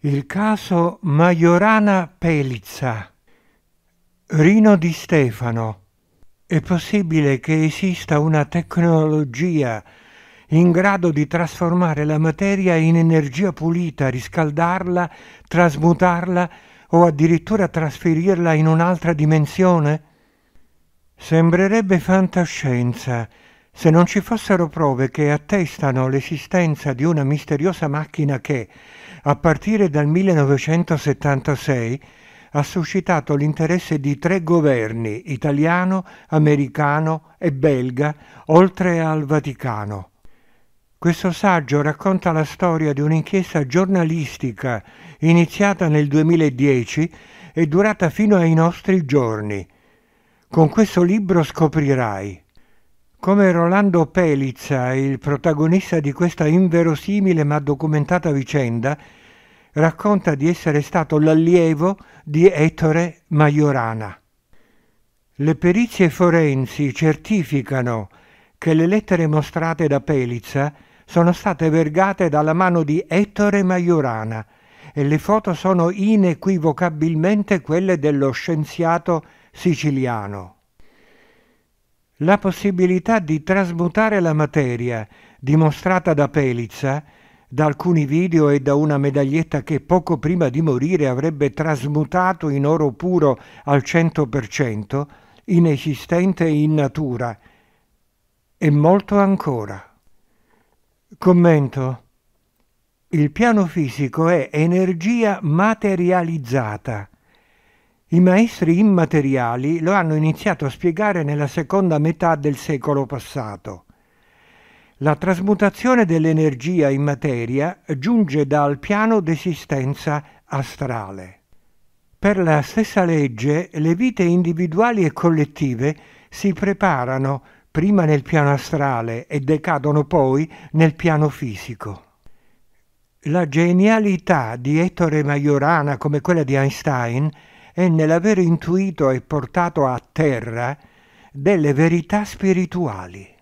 Il caso Majorana Pelizza, Rino di Stefano. È possibile che esista una tecnologia in grado di trasformare la materia in energia pulita, riscaldarla, trasmutarla o addirittura trasferirla in un'altra dimensione? Sembrerebbe fantascienza, se non ci fossero prove che attestano l'esistenza di una misteriosa macchina che, a partire dal 1976, ha suscitato l'interesse di tre governi, italiano, americano e belga, oltre al Vaticano. Questo saggio racconta la storia di un'inchiesta giornalistica iniziata nel 2010 e durata fino ai nostri giorni. Con questo libro scoprirai come Rolando Pelizza, il protagonista di questa inverosimile ma documentata vicenda, racconta di essere stato l'allievo di Ettore Majorana. Le perizie forensi certificano che le lettere mostrate da Pelizza sono state vergate dalla mano di Ettore Majorana e le foto sono inequivocabilmente quelle dello scienziato siciliano la possibilità di trasmutare la materia dimostrata da Pelizza, da alcuni video e da una medaglietta che poco prima di morire avrebbe trasmutato in oro puro al 100%, inesistente in natura, e molto ancora. Commento. Il piano fisico è energia materializzata i maestri immateriali lo hanno iniziato a spiegare nella seconda metà del secolo passato. La trasmutazione dell'energia in materia giunge dal piano d'esistenza astrale. Per la stessa legge le vite individuali e collettive si preparano prima nel piano astrale e decadono poi nel piano fisico. La genialità di Ettore Majorana come quella di Einstein è nell'aver intuito e portato a terra delle verità spirituali.